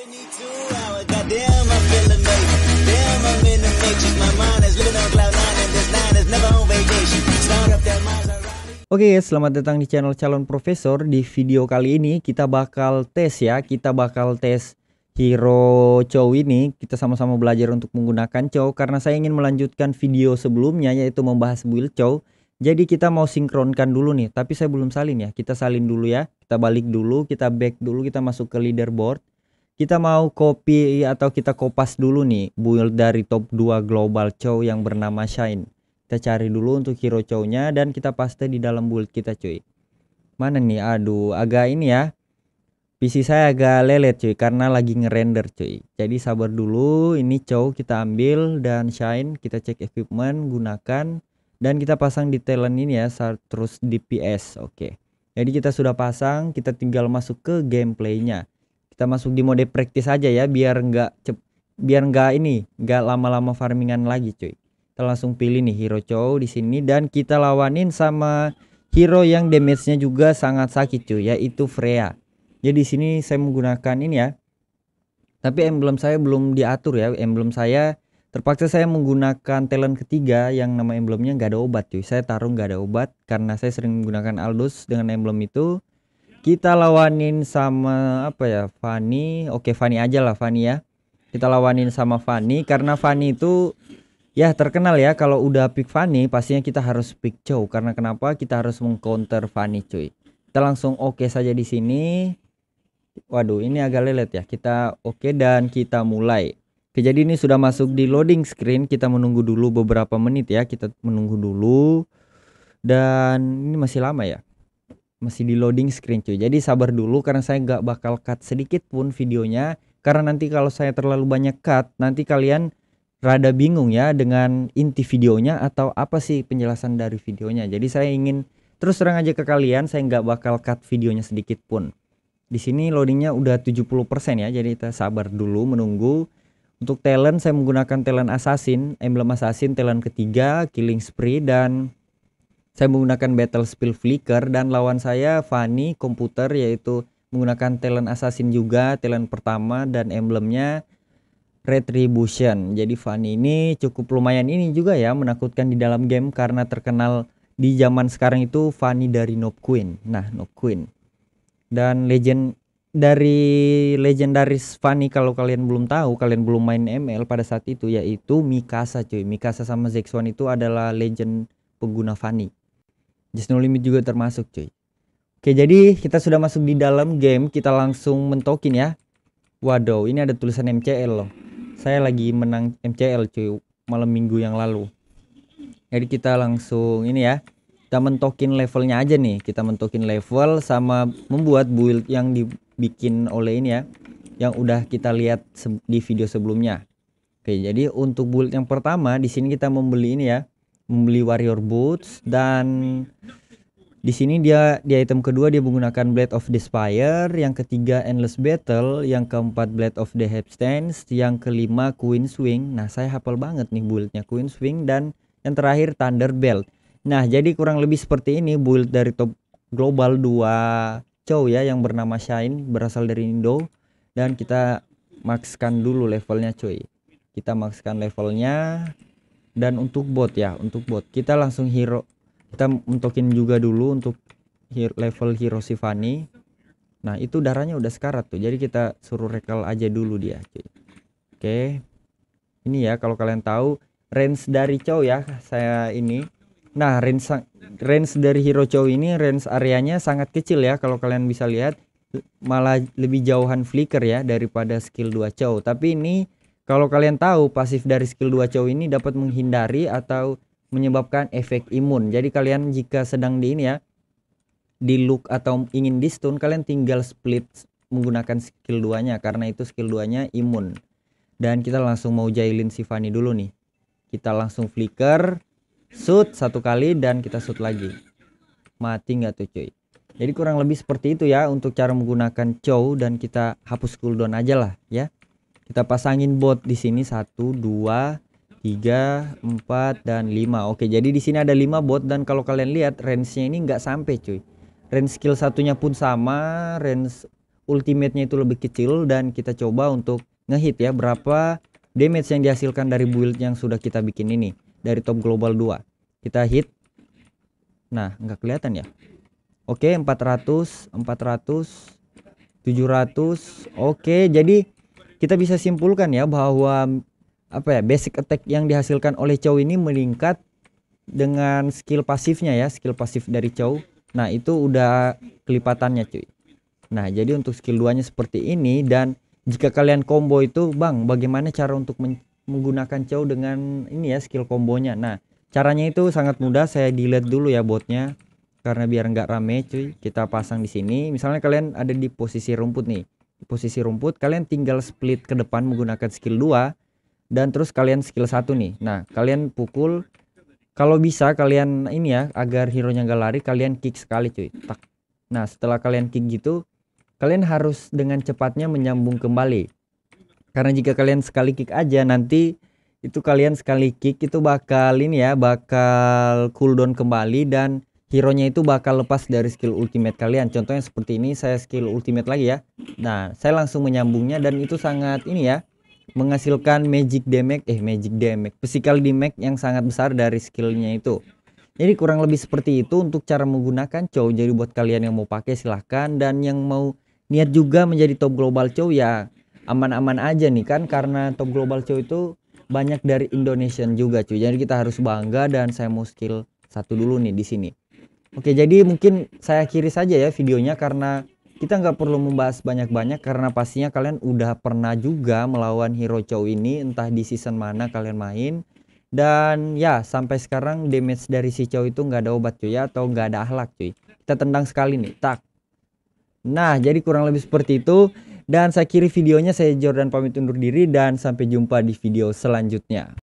Oke, okay, selamat datang di channel Calon Profesor. Di video kali ini kita bakal tes ya, kita bakal tes Hero Chow ini. Kita sama-sama belajar untuk menggunakan Chow karena saya ingin melanjutkan video sebelumnya yaitu membahas build Chow. Jadi kita mau sinkronkan dulu nih, tapi saya belum salin ya. Kita salin dulu ya. Kita balik dulu, kita back dulu, kita masuk ke leaderboard. Kita mau copy atau kita kopas dulu nih build dari top 2 global cow yang bernama Shine. Kita cari dulu untuk hero chow-nya dan kita paste di dalam build kita cuy. Mana nih? Aduh, agak ini ya. PC saya agak lelet cuy karena lagi ngerender cuy. Jadi sabar dulu, ini cow kita ambil dan shine kita cek equipment gunakan dan kita pasang di talent ini ya terus DPS. Oke. Okay. Jadi kita sudah pasang, kita tinggal masuk ke gameplaynya kita masuk di mode praktis aja ya biar nggak cep biar nggak ini nggak lama-lama farmingan lagi cuy kita langsung pilih nih hero cow di sini dan kita lawanin sama hero yang damage-nya juga sangat sakit cuy yaitu Freya jadi sini saya menggunakan ini ya tapi emblem saya belum diatur ya emblem saya terpaksa saya menggunakan talent ketiga yang nama emblemnya nggak ada obat cuy saya taruh nggak ada obat karena saya sering menggunakan Aldus dengan emblem itu kita lawanin sama apa ya Fani oke Fani aja lah Fani ya kita lawanin sama Fani karena Fani itu ya terkenal ya kalau udah pick Fani pastinya kita harus pick Chow karena kenapa kita harus mengcounter Fani cuy kita langsung oke okay saja di sini waduh ini agak lelet ya kita oke okay dan kita mulai oke jadi ini sudah masuk di loading screen kita menunggu dulu beberapa menit ya kita menunggu dulu dan ini masih lama ya masih di loading screen cuy. Jadi sabar dulu karena saya nggak bakal cut sedikit pun videonya. Karena nanti kalau saya terlalu banyak cut, nanti kalian rada bingung ya dengan inti videonya atau apa sih penjelasan dari videonya. Jadi saya ingin terus terang aja ke kalian, saya nggak bakal cut videonya sedikit pun. Di sini loadingnya udah 70% ya, jadi kita sabar dulu menunggu. Untuk talent saya menggunakan talent assassin, emblem assassin, talent ketiga, killing spree dan saya menggunakan Battle Battlefield Flicker dan lawan saya Fanny komputer yaitu menggunakan talent assassin juga, talent pertama dan emblemnya Retribution. Jadi Fanny ini cukup lumayan ini juga ya menakutkan di dalam game karena terkenal di zaman sekarang itu Fanny dari Nob Queen. Nah, Nob Queen. Dan legend dari legendaris Fanny kalau kalian belum tahu kalian belum main ML pada saat itu yaitu Mikasa cuy Mikasa sama Zexwan itu adalah legend pengguna Fanny Just No Limit juga termasuk cuy. Oke jadi kita sudah masuk di dalam game kita langsung mentokin ya. Waduh ini ada tulisan MCL loh. Saya lagi menang MCL cuy malam minggu yang lalu. Jadi kita langsung ini ya. Kita mentokin levelnya aja nih. Kita mentokin level sama membuat build yang dibikin oleh ini ya. Yang udah kita lihat di video sebelumnya. Oke, jadi untuk build yang pertama di sini kita membeli ini ya, membeli warrior boots dan di sini dia di item kedua dia menggunakan Blade of Despair, yang ketiga Endless Battle, yang keempat Blade of the Hepstance, yang kelima Queen Swing. Nah, saya hafal banget nih buildnya Queen Swing dan yang terakhir Thunder Belt. Nah, jadi kurang lebih seperti ini build dari top global dua cow ya yang bernama Shine berasal dari Indo dan kita maxkan dulu levelnya cuy. Kita maxkan levelnya dan untuk bot ya untuk bot kita langsung hero kita untukin juga dulu untuk level hero Sivani nah itu darahnya udah sekarat tuh jadi kita suruh recall aja dulu dia oke ini ya kalau kalian tahu range dari cow ya saya ini nah range range dari hero cow ini range areanya sangat kecil ya kalau kalian bisa lihat malah lebih jauhan flicker ya daripada skill 2 cow tapi ini kalau kalian tahu pasif dari skill 2 cow ini dapat menghindari atau menyebabkan efek imun. Jadi kalian jika sedang di ini ya di look atau ingin di stun kalian tinggal split menggunakan skill 2-nya karena itu skill 2-nya imun. Dan kita langsung mau jailin si dulu nih. Kita langsung flicker, shoot satu kali dan kita shoot lagi. Mati nggak tuh cuy. Jadi kurang lebih seperti itu ya untuk cara menggunakan cow dan kita hapus cooldown aja lah ya kita pasangin bot di sini satu dua tiga empat dan lima oke jadi di sini ada lima bot dan kalau kalian lihat range-nya ini nggak sampai cuy range skill satunya pun sama range ultimate-nya itu lebih kecil dan kita coba untuk ngehit ya berapa damage yang dihasilkan dari build yang sudah kita bikin ini dari top global 2 kita hit nah nggak kelihatan ya oke 400 400 700 oke jadi kita bisa simpulkan ya bahwa apa ya basic attack yang dihasilkan oleh Chow ini meningkat dengan skill pasifnya ya skill pasif dari Chow nah itu udah kelipatannya cuy nah jadi untuk skill 2 seperti ini dan jika kalian combo itu bang bagaimana cara untuk menggunakan Chow dengan ini ya skill kombonya nah caranya itu sangat mudah saya delete dulu ya botnya karena biar nggak rame cuy kita pasang di sini misalnya kalian ada di posisi rumput nih posisi rumput kalian tinggal split ke depan menggunakan skill 2 dan terus kalian skill 1 nih nah kalian pukul kalau bisa kalian ini ya agar hero nya gak lari kalian kick sekali cuy tak nah setelah kalian kick gitu kalian harus dengan cepatnya menyambung kembali karena jika kalian sekali kick aja nanti itu kalian sekali kick itu bakal ini ya bakal cooldown kembali dan hero-nya itu bakal lepas dari skill ultimate kalian. Contohnya seperti ini, saya skill ultimate lagi ya. Nah, saya langsung menyambungnya dan itu sangat ini ya, menghasilkan magic damage, eh magic damage, physical damage yang sangat besar dari skillnya itu. Jadi kurang lebih seperti itu untuk cara menggunakan cow. Jadi buat kalian yang mau pakai silahkan dan yang mau niat juga menjadi top global cow ya aman-aman aja nih kan karena top global cow itu banyak dari Indonesian juga cuy. Jadi kita harus bangga dan saya mau skill satu dulu nih di sini. Oke, jadi mungkin saya akhiri saja ya videonya karena kita nggak perlu membahas banyak-banyak karena pastinya kalian udah pernah juga melawan hero Chow ini entah di season mana kalian main. Dan ya sampai sekarang damage dari si Chow itu nggak ada obat cuy ya atau nggak ada akhlak cuy. Kita tendang sekali nih, tak. Nah, jadi kurang lebih seperti itu. Dan saya kiri videonya, saya Jordan pamit undur diri dan sampai jumpa di video selanjutnya.